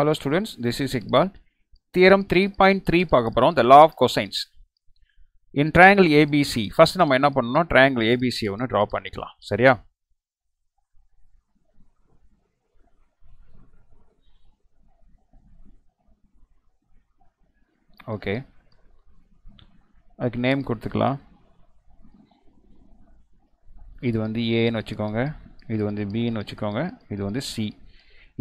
hello students this is Iqbal theorem three point three பார்க்க போகிறோம் the law of cosines in triangle ABC first நம்ம என்ன பண்ணணும் triangle ஏபிசியை ஒன்று ட்ரா பண்ணிக்கலாம் சரியா ஓகே அதுக்கு நேம் கொடுத்துக்கலாம் இது வந்து ஏன்னு வச்சுக்கோங்க இது வந்து பின்னு வச்சுக்கோங்க இது வந்து சி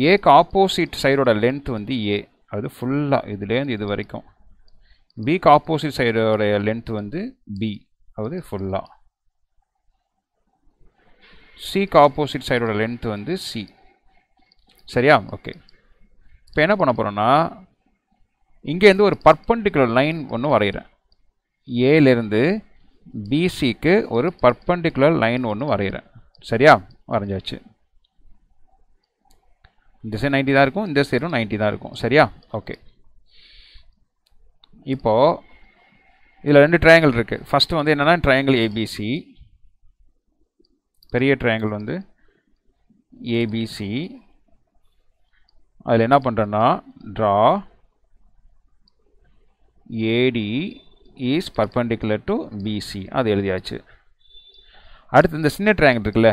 ஏக்கு ஆப்போசிட் சைடோட லென்த் வந்து ஏ அது ஃபுல்லாக இதுலேருந்து இது வரைக்கும் பிக்கு ஆப்போசிட் சைடோடைய லென்த் வந்து பி அது ஃபுல்லாக சிக்கு ஆப்போசிட் சைடோட லென்த் வந்து சி சரியா ஓகே இப்போ என்ன பண்ண போகிறோன்னா இங்கேருந்து ஒரு பர்பண்டிகுலர் லைன் ஒன்று வரைகிறேன் ஏலேருந்து பிசிக்கு ஒரு பர்பண்டிகுலர் லைன் ஒன்று வரைகிறேன் சரியா வரைஞ்சாச்சு இந்த சைடு நைன்ட்டி தான் இருக்கும் இந்த சைடும் நைன்ட்டி தான் இருக்கும் சரியா ஓகே இப்போது இதில் ரெண்டு ட்ரையாங்கிள் இருக்குது ஃபஸ்ட்டு வந்து என்னென்னா ட்ரையாங்கிள் ஏபிசி பெரிய ட்ரையாங்கிள் வந்து ஏபிசி அதில் என்ன பண்ணுறேன்னா draw AD is perpendicular to BC அது எழுதியாச்சு அடுத்து இந்த சின்ன ட்ரையாங்கிள் இருக்குல்ல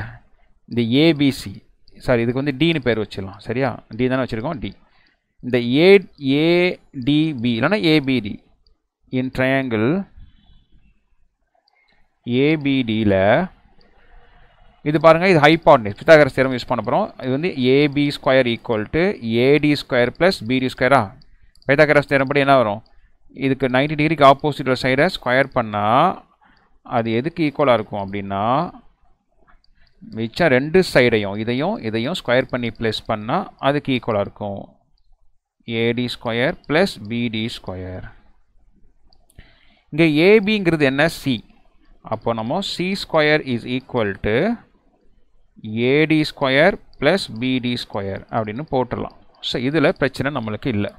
இந்த ஏபிசி சாரி இதுக்கு வந்து டின்னு பேர் வச்சிடலாம் சரியா டி தானே வச்சுருக்கோம் டி இந்த ஏ ஏடிபி இல்லைன்னா ஏபிடி இன் ட்ரையாங்கிள் ஏபிடியில் இது பாருங்கள் இது ஹைபாட்னஸ் பித்தாகர சேரம் யூஸ் பண்ண போகிறோம் இது வந்து AB square equal to AD square plus BD ஸ்கொயரா பைத்தாகர சேரம் படி என்ன வரும் இதுக்கு நைன்டி டிகிரிக்கு ஆப்போசிட்டில் சைடை ஸ்கொயர் பண்ணால் அது எதுக்கு ஈக்குவலாக இருக்கும் அப்படின்னா மிச்சம் ரெண்டு சைடையும் இதையும் இதையும் ஸ்கொயர் பண்ணி ப்ளஸ் பண்ணால் அதுக்கு ஈக்குவலாக இருக்கும் AD square plus BD square இங்கே ஏபிங்கிறது என்ன சி அப்போ நம்ம C square is equal to AD square plus BD square அப்படின்னு போட்டுடலாம் ஸோ இதில் பிரச்சனை நம்மளுக்கு இல்லை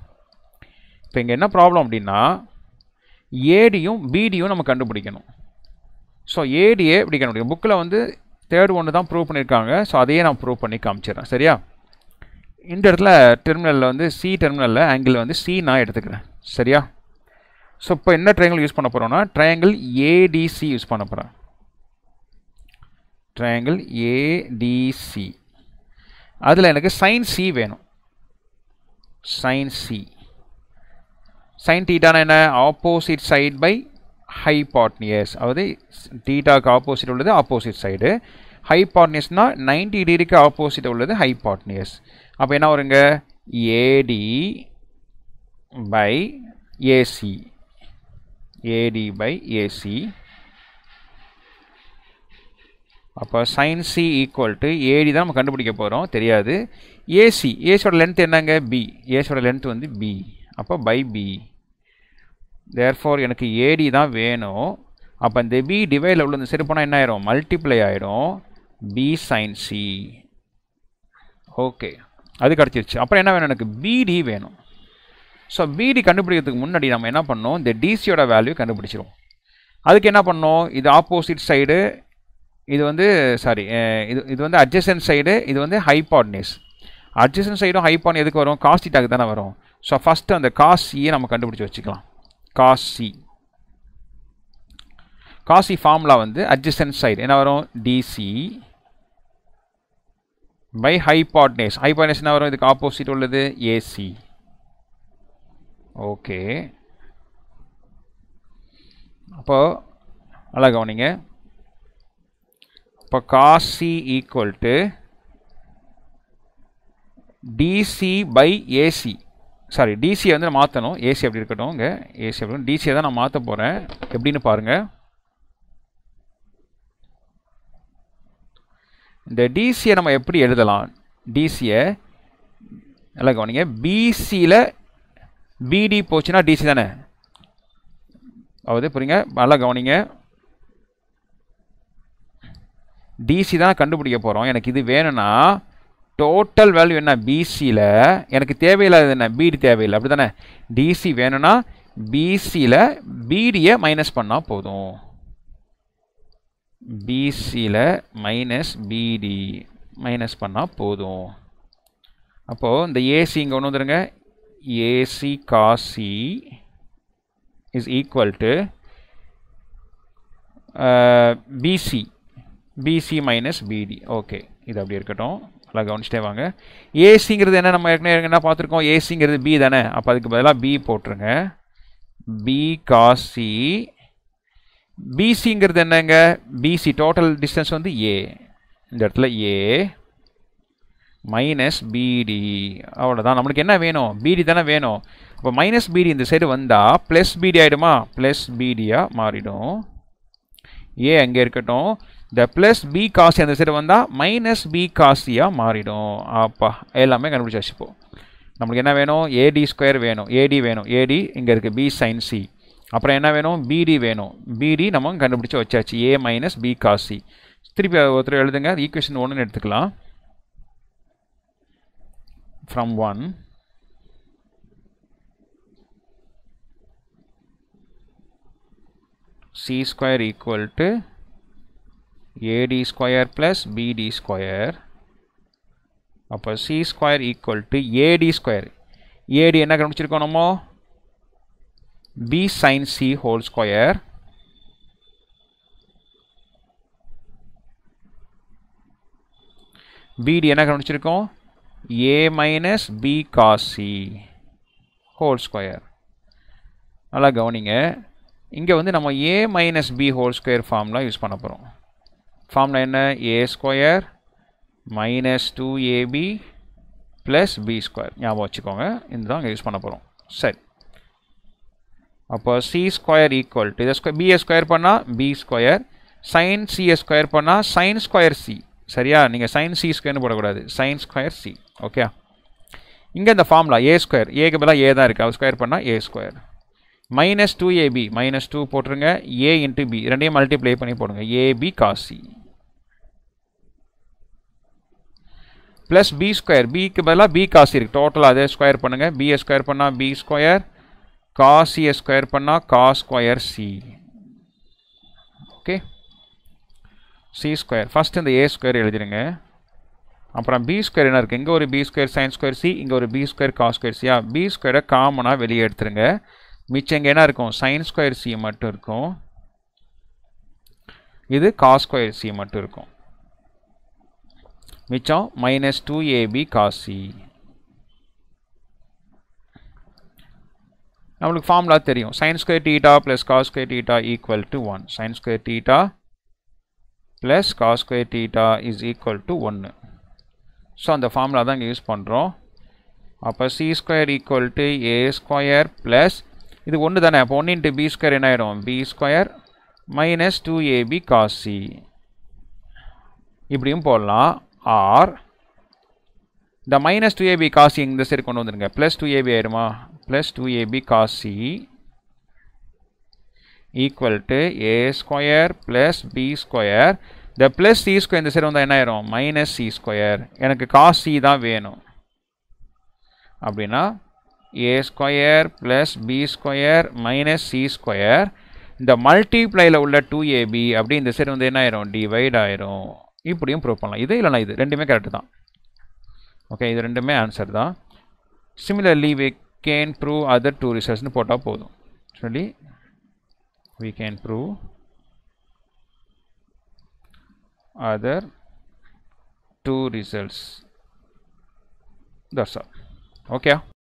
இப்போ இங்கே என்ன ப்ராப்ளம் அப்படின்னா ஏடியும் பிடியும் நம்ம கண்டுபிடிக்கணும் ஸோ ஏடியே இப்படி கண்டுபிடிக்கணும் புக்கில் வந்து தேர்ட் ஒன்று தான் ப்ரூவ் பண்ணியிருக்காங்க ஸோ அதையே நான் ப்ரூவ் பண்ணி காமிச்சிடறேன் சரியா இந்த இடத்துல டெர்மினலில் வந்து சி டெர்மினலில் ஆங்கிள் வந்து சி நான் எடுத்துக்கிறேன் சரியா ஸோ இப்போ என்ன ட்ரையாங்கிள் யூஸ் பண்ண போகிறோம்னா ட்ரையாங்கிள் ஏடிசி யூஸ் பண்ண போகிறேன் ட்ரையாங்கிள் ஏடிசி அதில் எனக்கு சைன் சி வேணும் சைன் சி சைன் டீட்டானா என்ன opposite side by hy hypotenuse அதாவது டீட்டாக்கு ஆப்போசிட் உள்ளது ஆப்போசிட் சைடு ஹை ஹைபாட்னியஸ்னால் நைன்டி டிகிரிக்கு ஆப்போசிட் உள்ளது ஹை ஹைபாட்னியஸ் அப்போ என்ன வருங்க AD by AC AD by AC அப்போ sine C equal to AD தான் நம்ம கண்டுபிடிக்க போகிறோம் தெரியாது ஏசி ஏசியோட லென்த் என்னங்க பி ஏசியோட லென்த் வந்து பி அப்போ பை பி தேர்ஃபோர் எனக்கு ஏடி தான் வேணும் அப்போ இந்த பி டிவைடில் உள்ள இந்த சிறுப்பனா என்ன ஆயிரும் மல்டிப்ளை ஆயிரும் பி சைன் சி ஓகே அது கிடச்சிருச்சு அப்புறம் என்ன வேணும் எனக்கு பிடி வேணும் ஸோ பிடி கண்டுபிடிக்கிறதுக்கு முன்னாடி நம்ம என்ன பண்ணோம் இந்த டிசியோட வேல்யூ கண்டுபிடிச்சிரும் அதுக்கு என்ன பண்ணோம் இது ஆப்போசிட் சைடு இது வந்து சாரி இது இது வந்து அட்ஜஸ்டன் சைடு இது வந்து ஹைபாட்னேஸ் அட்ஜஸ்டன் சைடும் ஹைபாட்னே எதுக்கு வரும் காஸ்டிட்டாக்கு தானே வரும் ஸோ ஃபஸ்ட்டு அந்த காஸ்டியை e நம்ம கண்டுபிடிச்சி வச்சுக்கலாம் காசி காசி ஃபார்முலா வந்து அட்ஜஸ்டன்ட் சைடு என்ன வரும் டிசி பை ஹைபாட்னேஸ் ஹைபாட்னேஸ் என்ன வரும் இதுக்கு ஆப்போசிட் உள்ளது ஏசி ஓகே அப்போது நல்லா கவனிங்க இப்போ cos C equal to DC by AC sorry டிசியை வந்து நான் மாற்றணும் ஏசி அப்படி இருக்கட்டும் இங்கே ஏசி அப்படி டிசியை தான் நான் மாற்ற போகிறேன் எப்படின்னு பாருங்கள் இந்த டிசியை நம்ம எப்படி எழுதலாம் டிசியை நல்லா கவனிங்க பிசியில் பிடி போச்சுன்னா டிசி தானே அதாவது புரியுங்க நல்லா கவனிங்க டிசி தான் கண்டுபிடிக்க போகிறோம் எனக்கு இது வேணும்னா டோட்டல் வேல்யூ என்ன பிசியில் எனக்கு தேவையில்லாதது என்ன பிடி தேவையில்லை அப்படி தானே டிசி வேணும்னா பிசியில் பிடியை மைனஸ் பண்ணால் போதும் பிசியில் மைனஸ் பிடி மைனஸ் பண்ணால் போதும் அப்போது இந்த ஏசி இங்கே ஒன்று வந்துருங்க AC cos C is equal to BC BC minus BD okay இது அப்படி இருக்கட்டும் நல்லா கவனிச்சிட்டே வாங்க ஏசிங்கிறது என்ன நம்ம ஏற்கனவே என்ன பார்த்துருக்கோம் ஏசிங்கிறது பி தானே அப்போ அதுக்கு பதிலாக பி போட்டுருங்க பி காசி பிசிங்கிறது என்னங்க பிசி டோட்டல் டிஸ்டன்ஸ் வந்து ஏ இந்த இடத்துல ஏ மைனஸ் பிடி அவ்வளோதான் நம்மளுக்கு என்ன வேணும் பிடி தானே வேணும் அப்போ மைனஸ் பிடி இந்த சைடு வந்தால் ப்ளஸ் பிடி ஆகிடுமா ப்ளஸ் பிடியாக மாறிடும் ஏ அங்கே இருக்கட்டும் இந்த ப்ளஸ் பி காசி அந்த சைடு வந்தால் மைனஸ் பி காசியாக மாறிடும் அப்பா எல்லாமே கண்டுபிடிச்சி வச்சுப்போம் நம்மளுக்கு என்ன வேணும் ஏடி ஸ்கொயர் வேணும் ஏடி வேணும் ஏடி இங்கே இருக்குது பி சைன் சி அப்புறம் என்ன வேணும் பிடி வேணும் பிடி நம்ம கண்டுபிடிச்சி வச்சாச்சு ஏ மைனஸ் பி காசி திருப்பி ஒருத்தர் எழுதுங்க ஈக்குவேஷன் ஒன்றுனு எடுத்துக்கலாம் from one C square equal to AD square plus BD square அப்பு C square equal to AD square AD என்ன கண்டுபிடிச்சிருக்கோம் நம்மோ B sin C whole square BD என்ன கண்டுபிடிச்சிருக்கோம் A minus B cos C whole square அல்லாக கவனிங்க இங்க வந்து நம்ம A minus B whole square formula யுச் பண்ண ஃபார்ம்ல என்ன A square minus two AB plus B square ஞாபகம் வச்சுக்கோங்க இந்த அங்கே யூஸ் பண்ண போகிறோம் சரி அப்போ சி ஸ்கொயர் ஈக்குவல் டு இதை ஸ்கொயர் பிஏ ஸ்கொயர் பண்ணால் B square sine CA square பண்ணால் சைன் ஸ்கொயர் சி சரியா நீங்கள் சைன் சி ஸ்கொயர்னு போடக்கூடாது சைன் ஸ்கொயர் சி ஓகே இங்கே இந்த ஃபார்முலா ஏ ஸ்கொயர் ஏக்கு பதிலாக ஏ தான் இருக்குது அவர் ஸ்கொயர் பண்ணால் A square minus two AB minus two போட்டுருங்க ஏ இன்ட்டு பி ரெண்டையும் மல்டிப்ளை பண்ணி போடுங்க AB cos C plus B square பிக்கு பதிலாக பி காசி இருக்குது டோட்டலாக அதே ஸ்கொயர் பண்ணுங்கள் பிஏ ஸ்கொயர் பண்ணால் பி ஸ்கொயர் காஸ் ஸ்கொயர் பண்ணால் cos square C okay C square first இந்த ஏ ஸ்கொயர் எழுதிடுங்க அப்புறம் பி ஸ்கொயர் என்ன இருக்குது இங்கே ஒரு B square sine square C இங்கே ஒரு பி ஸ்கொயர் காஸ் ஸ்கொயர் சியா பி ஸ்கொயரை காமனாக வெளியே எடுத்துருங்க மிச்சம் இங்கே என்ன இருக்கும் சைன் ஸ்கொயர் சி மட்டும் இருக்கும் இது காஸ் ஸ்கொயர் சி மட்டும் இருக்கும் which are minus 2ab cos c நம்மளுக்கு ஃபார்முலா தெரியும் sine square theta plus cos square theta equal to one sine square theta plus cos square theta is equal to ஒன்று so அந்த formula தான் இங்கே use பண்ணுறோம் அப்போ C square equal to A square plus இது ஒன்று தானே அப்போ ஒன்று இன்ட்டு பி ஸ்கொயர் என்ன ஆகிடும் B square minus two AB cos C இப்படியும் போடலாம் ஆர் இந்த மைனஸ் டூ ஏபி காசி இந்த சைடு கொண்டு வந்துடுங்க ப்ளஸ் டூ ஏபி ஆயிடுமா plus two AB cos C equal to A square plus B square இந்த ப்ளஸ் சி ஸ்கொயர் இந்த சைடு வந்தால் என்ன ஆயிரும் மைனஸ் சி ஸ்கொயர் எனக்கு காசி தான் வேணும் அப்படின்னா A square plus B square minus C square இந்த மல்டிப்ளையில் உள்ள டூ ஏபி அப்படி இந்த சைடு வந்து என்ன ஆயிரும் டிவைட் ஆயிரும் இப்படியும் ப்ரூவ் பண்ணலாம் இது இல்லைனா இது ரெண்டுமே கரெக்டு தான் ஓகே இது ரெண்டுமே ஆன்சர் தான் similarly we can prove other two ரிசல்ட்ஸ்னு போட்டால் போதும் சொல்லி we can prove other two results தர்சா ஓகே